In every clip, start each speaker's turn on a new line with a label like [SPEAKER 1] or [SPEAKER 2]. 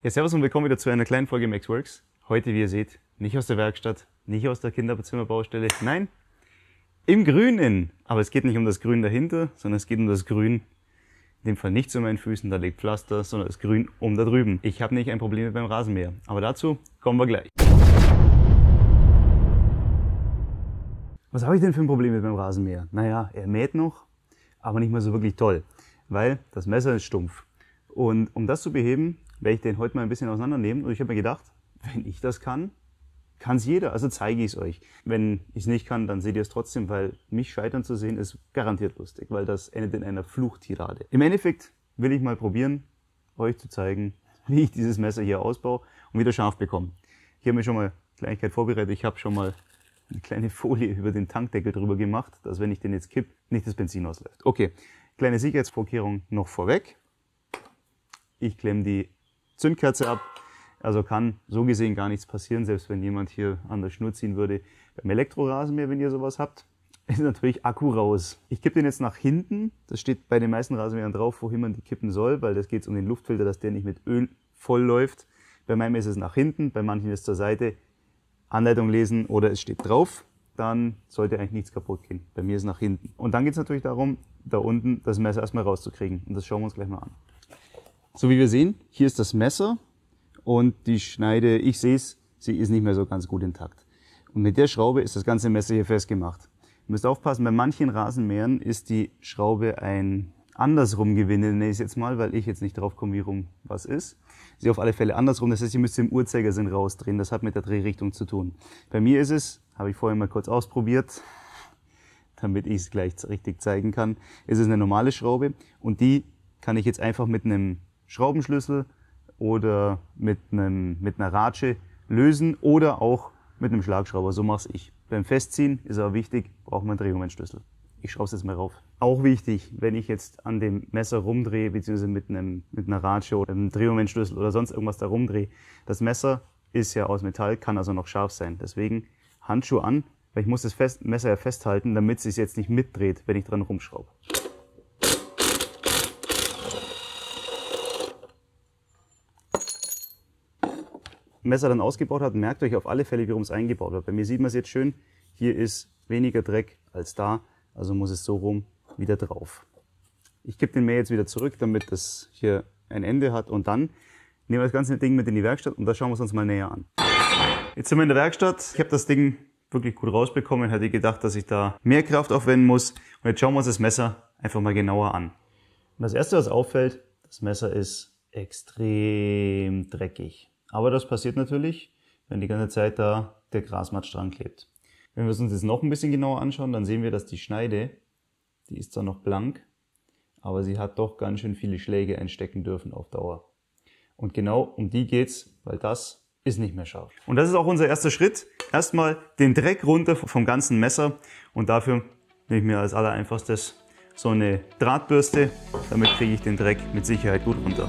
[SPEAKER 1] Ja, servus und willkommen wieder zu einer kleinen Folge MaxWorks. Heute, wie ihr seht, nicht aus der Werkstatt, nicht aus der Kinderzimmerbaustelle, nein, im Grünen. Aber es geht nicht um das Grün dahinter, sondern es geht um das Grün, in dem Fall nicht zu meinen Füßen, da liegt Pflaster, sondern das Grün um da drüben. Ich habe nicht ein Problem mit meinem Rasenmäher, aber dazu kommen wir gleich. Was habe ich denn für ein Problem mit meinem Rasenmäher? Naja, er mäht noch, aber nicht mehr so wirklich toll, weil das Messer ist stumpf. Und um das zu beheben, werde ich den heute mal ein bisschen auseinandernehmen. Und ich habe mir gedacht, wenn ich das kann, kann es jeder. Also zeige ich es euch. Wenn ich es nicht kann, dann seht ihr es trotzdem, weil mich scheitern zu sehen ist garantiert lustig, weil das endet in einer Fluchtirade. Im Endeffekt will ich mal probieren, euch zu zeigen, wie ich dieses Messer hier ausbaue und wieder scharf bekomme. Ich habe mir schon mal Kleinigkeit vorbereitet. Ich habe schon mal eine kleine Folie über den Tankdeckel drüber gemacht, dass wenn ich den jetzt kipp, nicht das Benzin ausläuft. Okay, kleine Sicherheitsvorkehrung noch vorweg. Ich klemme die Zündkerze ab. Also kann so gesehen gar nichts passieren, selbst wenn jemand hier an der Schnur ziehen würde. Beim Elektrorasenmäher, wenn ihr sowas habt, ist natürlich Akku raus. Ich kippe den jetzt nach hinten. Das steht bei den meisten Rasenmähern drauf, wohin man die kippen soll, weil das geht um den Luftfilter, dass der nicht mit Öl voll läuft. Bei meinem ist es nach hinten, bei manchen ist es zur Seite. Anleitung lesen oder es steht drauf, dann sollte eigentlich nichts kaputt gehen. Bei mir ist es nach hinten. Und dann geht es natürlich darum, da unten das Messer erstmal rauszukriegen. Und das schauen wir uns gleich mal an. So wie wir sehen, hier ist das Messer und die Schneide, ich sehe es, sie ist nicht mehr so ganz gut intakt. Und mit der Schraube ist das ganze Messer hier festgemacht. Ihr müsst aufpassen, bei manchen Rasenmähern ist die Schraube ein andersrum Gewinde, nenne ich es jetzt mal, weil ich jetzt nicht drauf komme, wie rum was ist. Sie auf alle Fälle andersrum, das heißt, ihr müsst im Uhrzeigersinn rausdrehen, das hat mit der Drehrichtung zu tun. Bei mir ist es, habe ich vorher mal kurz ausprobiert, damit ich es gleich richtig zeigen kann, ist es eine normale Schraube und die kann ich jetzt einfach mit einem Schraubenschlüssel oder mit, einem, mit einer Ratsche lösen oder auch mit einem Schlagschrauber. So mach's ich. Beim Festziehen ist aber wichtig, braucht man einen Drehmomentschlüssel. Ich schraube es jetzt mal rauf. Auch wichtig, wenn ich jetzt an dem Messer rumdrehe, beziehungsweise mit, einem, mit einer Ratsche oder einem Drehmomentschlüssel oder sonst irgendwas da rumdrehe, das Messer ist ja aus Metall, kann also noch scharf sein. Deswegen Handschuh an, weil ich muss das Fest Messer ja festhalten, damit es sich jetzt nicht mitdreht, wenn ich dran rumschraube. Messer dann ausgebaut hat, merkt euch auf alle Fälle, wie rum es eingebaut wird. Bei mir sieht man es jetzt schön, hier ist weniger Dreck als da, also muss es so rum wieder drauf. Ich gebe den Mäher jetzt wieder zurück, damit das hier ein Ende hat und dann nehmen wir das ganze Ding mit in die Werkstatt und da schauen wir es uns mal näher an. Jetzt sind wir in der Werkstatt. Ich habe das Ding wirklich gut rausbekommen, hätte gedacht, dass ich da mehr Kraft aufwenden muss. Und jetzt schauen wir uns das Messer einfach mal genauer an. Und das Erste, was auffällt, das Messer ist extrem dreckig. Aber das passiert natürlich, wenn die ganze Zeit da der Grasmatsch dran klebt. Wenn wir es uns jetzt noch ein bisschen genauer anschauen, dann sehen wir, dass die Schneide, die ist zwar noch blank, aber sie hat doch ganz schön viele Schläge einstecken dürfen auf Dauer. Und genau um die geht's, weil das ist nicht mehr scharf. Und das ist auch unser erster Schritt. Erstmal den Dreck runter vom ganzen Messer und dafür nehme ich mir als allereinfachstes so eine Drahtbürste. Damit kriege ich den Dreck mit Sicherheit gut runter.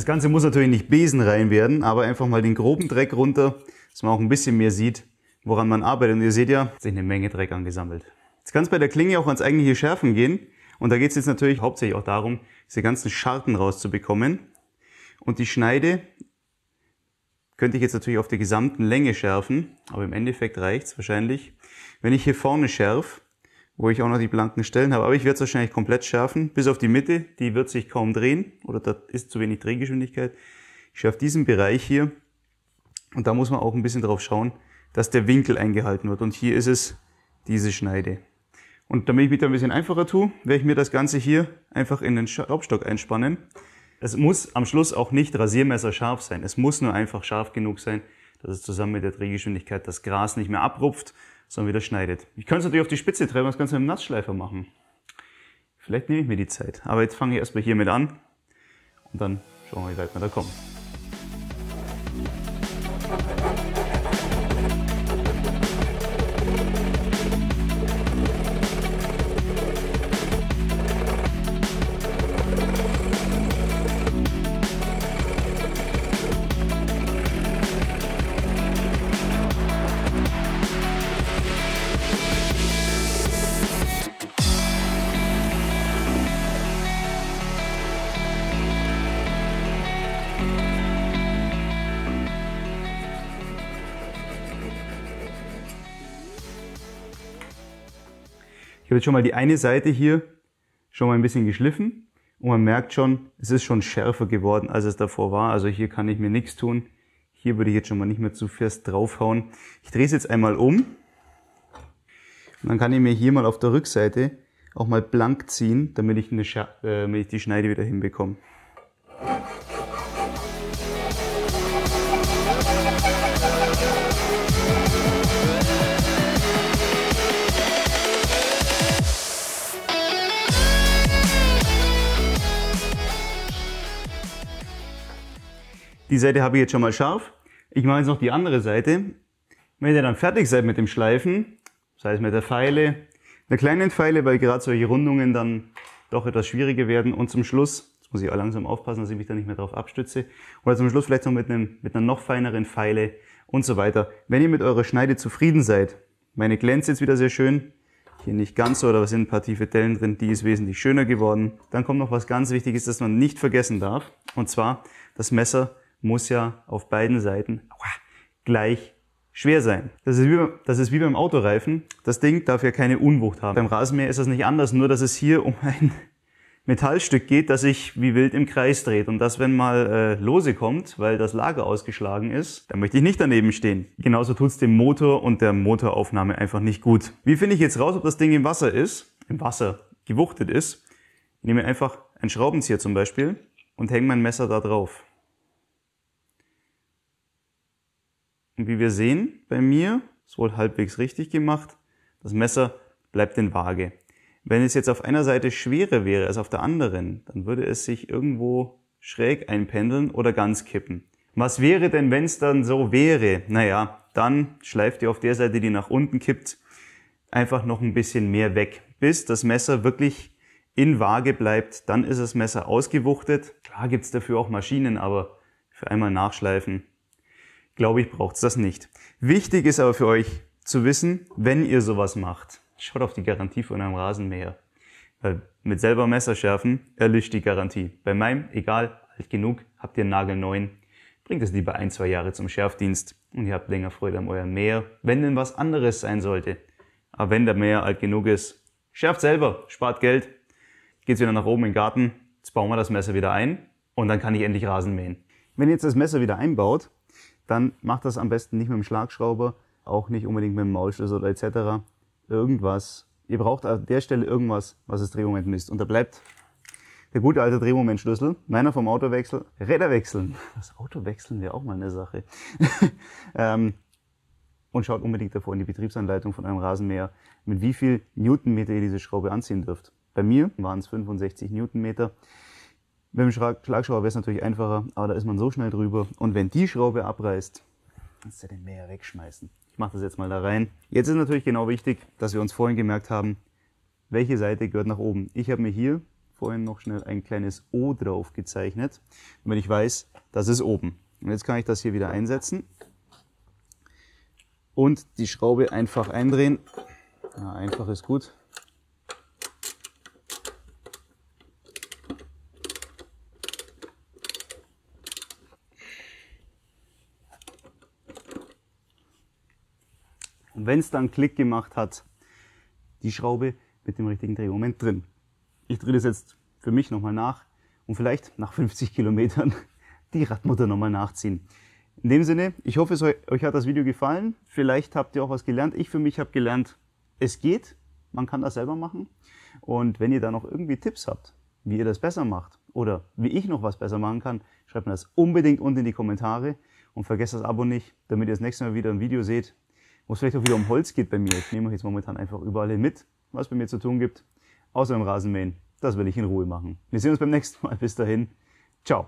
[SPEAKER 1] Das Ganze muss natürlich nicht besenrein werden, aber einfach mal den groben Dreck runter, dass man auch ein bisschen mehr sieht, woran man arbeitet. Und ihr seht ja, hat sich eine Menge Dreck angesammelt. Jetzt kann es bei der Klinge auch ans eigentliche Schärfen gehen. Und da geht es jetzt natürlich hauptsächlich auch darum, diese ganzen Scharten rauszubekommen. Und die Schneide könnte ich jetzt natürlich auf der gesamten Länge schärfen, aber im Endeffekt reicht es wahrscheinlich, wenn ich hier vorne schärfe wo ich auch noch die blanken Stellen habe. Aber ich werde es wahrscheinlich komplett schärfen, bis auf die Mitte. Die wird sich kaum drehen oder da ist zu wenig Drehgeschwindigkeit. Ich schärfe diesen Bereich hier und da muss man auch ein bisschen drauf schauen, dass der Winkel eingehalten wird. Und hier ist es diese Schneide. Und damit ich mich da ein bisschen einfacher tue, werde ich mir das Ganze hier einfach in den Schraubstock einspannen. Es muss am Schluss auch nicht Rasiermesser scharf sein. Es muss nur einfach scharf genug sein, dass es zusammen mit der Drehgeschwindigkeit das Gras nicht mehr abrupft sondern wieder schneidet. Ich könnte es natürlich auf die Spitze treiben, und das Ganze mit dem Nassschleifer machen. Vielleicht nehme ich mir die Zeit. Aber jetzt fange ich erstmal hiermit an und dann schauen wir, wie weit wir da kommen. habe jetzt schon mal die eine Seite hier schon mal ein bisschen geschliffen und man merkt schon, es ist schon schärfer geworden, als es davor war. Also hier kann ich mir nichts tun. Hier würde ich jetzt schon mal nicht mehr zu fest draufhauen. Ich drehe es jetzt einmal um. Und dann kann ich mir hier mal auf der Rückseite auch mal blank ziehen, damit ich, eine äh, damit ich die Schneide wieder hinbekomme. Die Seite habe ich jetzt schon mal scharf. Ich mache jetzt noch die andere Seite. Wenn ihr dann fertig seid mit dem Schleifen, sei es mit der Feile, einer kleinen Feile, weil gerade solche Rundungen dann doch etwas schwieriger werden und zum Schluss, jetzt muss ich auch langsam aufpassen, dass ich mich da nicht mehr drauf abstütze, oder zum Schluss vielleicht noch mit, einem, mit einer noch feineren Feile und so weiter. Wenn ihr mit eurer Schneide zufrieden seid, meine glänzt jetzt wieder sehr schön, hier nicht ganz so, aber sind ein paar tiefe Dellen drin, die ist wesentlich schöner geworden. Dann kommt noch was ganz Wichtiges, das man nicht vergessen darf, und zwar das Messer muss ja auf beiden Seiten gleich schwer sein. Das ist, wie, das ist wie beim Autoreifen. Das Ding darf ja keine Unwucht haben. Beim Rasenmäher ist das nicht anders, nur dass es hier um ein Metallstück geht, das sich wie wild im Kreis dreht und das, wenn mal äh, lose kommt, weil das Lager ausgeschlagen ist, dann möchte ich nicht daneben stehen. Genauso tut's dem Motor und der Motoraufnahme einfach nicht gut. Wie finde ich jetzt raus, ob das Ding im Wasser ist, im Wasser gewuchtet ist? Ich nehme einfach ein Schraubenzieher zum Beispiel und hänge mein Messer da drauf. Und wie wir sehen, bei mir ist wohl halbwegs richtig gemacht. Das Messer bleibt in Waage. Wenn es jetzt auf einer Seite schwerer wäre als auf der anderen, dann würde es sich irgendwo schräg einpendeln oder ganz kippen. Was wäre denn, wenn es dann so wäre? Naja, dann schleift ihr auf der Seite, die nach unten kippt, einfach noch ein bisschen mehr weg, bis das Messer wirklich in Waage bleibt. Dann ist das Messer ausgewuchtet. Klar gibt's dafür auch Maschinen, aber für einmal nachschleifen glaube ich, braucht es das nicht. Wichtig ist aber für euch zu wissen, wenn ihr sowas macht, schaut auf die Garantie von einem Rasenmäher. Weil mit selber Messerschärfen erlischt die Garantie. Bei meinem, egal, alt genug, habt ihr einen nagelneuen. Bringt es lieber ein, zwei Jahre zum Schärfdienst und ihr habt länger Freude an euren Mäher, wenn denn was anderes sein sollte. Aber wenn der Mäher alt genug ist, schärft selber, spart Geld, geht's wieder nach oben in den Garten, jetzt bauen wir das Messer wieder ein und dann kann ich endlich Rasen mähen. Wenn ihr jetzt das Messer wieder einbaut, dann macht das am besten nicht mit dem Schlagschrauber, auch nicht unbedingt mit dem Maulschlüssel oder etc. Irgendwas. Ihr braucht an der Stelle irgendwas, was das Drehmoment misst. Und da bleibt der gute alte Drehmomentschlüssel, meiner vom Autowechsel, Räder wechseln. Das Auto wechseln wäre auch mal eine Sache. ähm, und schaut unbedingt davor in die Betriebsanleitung von einem Rasenmäher, mit wie viel Newtonmeter ihr diese Schraube anziehen dürft. Bei mir waren es 65 Newtonmeter. Mit dem Schlagschrauber wäre es natürlich einfacher, aber da ist man so schnell drüber. Und wenn die Schraube abreißt, kannst du den Mäher wegschmeißen. Ich mache das jetzt mal da rein. Jetzt ist natürlich genau wichtig, dass wir uns vorhin gemerkt haben, welche Seite gehört nach oben. Ich habe mir hier vorhin noch schnell ein kleines O drauf gezeichnet, damit ich weiß, das ist oben. Und jetzt kann ich das hier wieder einsetzen und die Schraube einfach eindrehen. Ja, einfach ist gut. wenn es dann Klick gemacht hat, die Schraube mit dem richtigen Drehmoment drin. Ich drehe das jetzt für mich nochmal nach und vielleicht nach 50 Kilometern die Radmutter nochmal nachziehen. In dem Sinne, ich hoffe, es euch hat das Video gefallen. Vielleicht habt ihr auch was gelernt. Ich für mich habe gelernt, es geht. Man kann das selber machen. Und wenn ihr da noch irgendwie Tipps habt, wie ihr das besser macht oder wie ich noch was besser machen kann, schreibt mir das unbedingt unten in die Kommentare und vergesst das Abo nicht, damit ihr das nächste Mal wieder ein Video seht, wo es vielleicht auch wieder um Holz geht bei mir. Ich nehme euch jetzt momentan einfach überall hin mit, was bei mir zu tun gibt, außer im Rasenmähen. Das will ich in Ruhe machen. Wir sehen uns beim nächsten Mal. Bis dahin. Ciao.